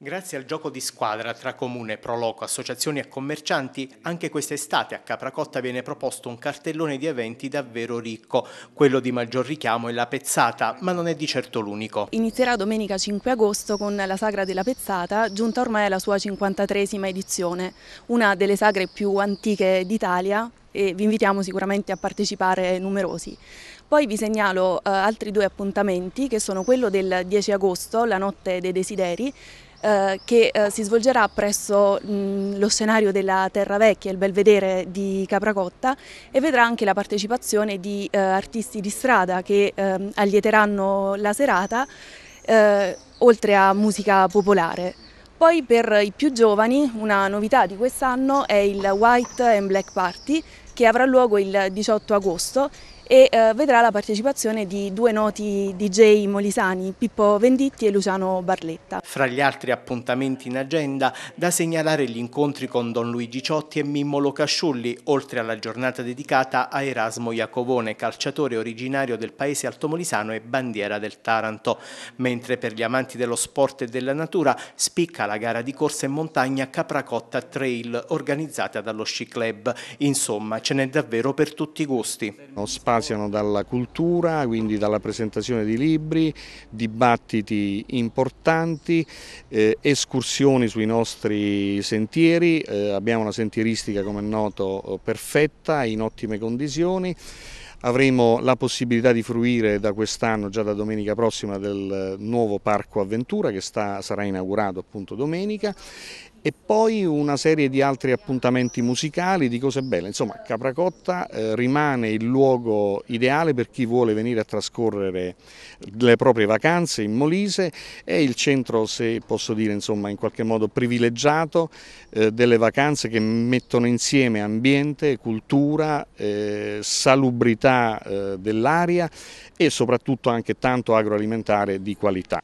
Grazie al gioco di squadra tra comune, proloco, associazioni e commercianti, anche quest'estate a Capracotta viene proposto un cartellone di eventi davvero ricco. Quello di maggior richiamo è la pezzata, ma non è di certo l'unico. Inizierà domenica 5 agosto con la Sagra della Pezzata, giunta ormai alla sua 53esima edizione, una delle sagre più antiche d'Italia e vi invitiamo sicuramente a partecipare numerosi. Poi vi segnalo eh, altri due appuntamenti che sono quello del 10 agosto, la notte dei desideri, eh, che eh, si svolgerà presso mh, mm, lo scenario della Terra Vecchia, il Belvedere di Capracotta e vedrà anche la partecipazione di eh, artisti di strada che ehm, allieteranno la serata eh, oltre a musica popolare. Poi per i più giovani una novità di quest'anno è il White and Black Party che avrà luogo il 18 agosto e eh, vedrà la partecipazione di due noti DJ molisani, Pippo Venditti e Luciano Barletta. Fra gli altri appuntamenti in agenda da segnalare gli incontri con Don Luigi Ciotti e Mimmo Casciulli, oltre alla giornata dedicata a Erasmo Iacovone, calciatore originario del paese altomolisano e bandiera del Taranto. Mentre per gli amanti dello sport e della natura spicca la gara di corsa in montagna Capracotta Trail organizzata dallo Sci Club. Insomma, ce n'è davvero per tutti i gusti. Lo spazio spaziano dalla cultura, quindi dalla presentazione di libri, dibattiti importanti, eh, escursioni sui nostri sentieri, eh, abbiamo una sentieristica come è noto perfetta, in ottime condizioni, avremo la possibilità di fruire da quest'anno, già da domenica prossima, del nuovo Parco Avventura che sta, sarà inaugurato appunto domenica e poi una serie di altri appuntamenti musicali, di cose belle. Insomma, Capracotta eh, rimane il luogo ideale per chi vuole venire a trascorrere le proprie vacanze in Molise, è il centro, se posso dire, insomma, in qualche modo privilegiato eh, delle vacanze che mettono insieme ambiente, cultura, eh, salubrità eh, dell'aria e soprattutto anche tanto agroalimentare di qualità.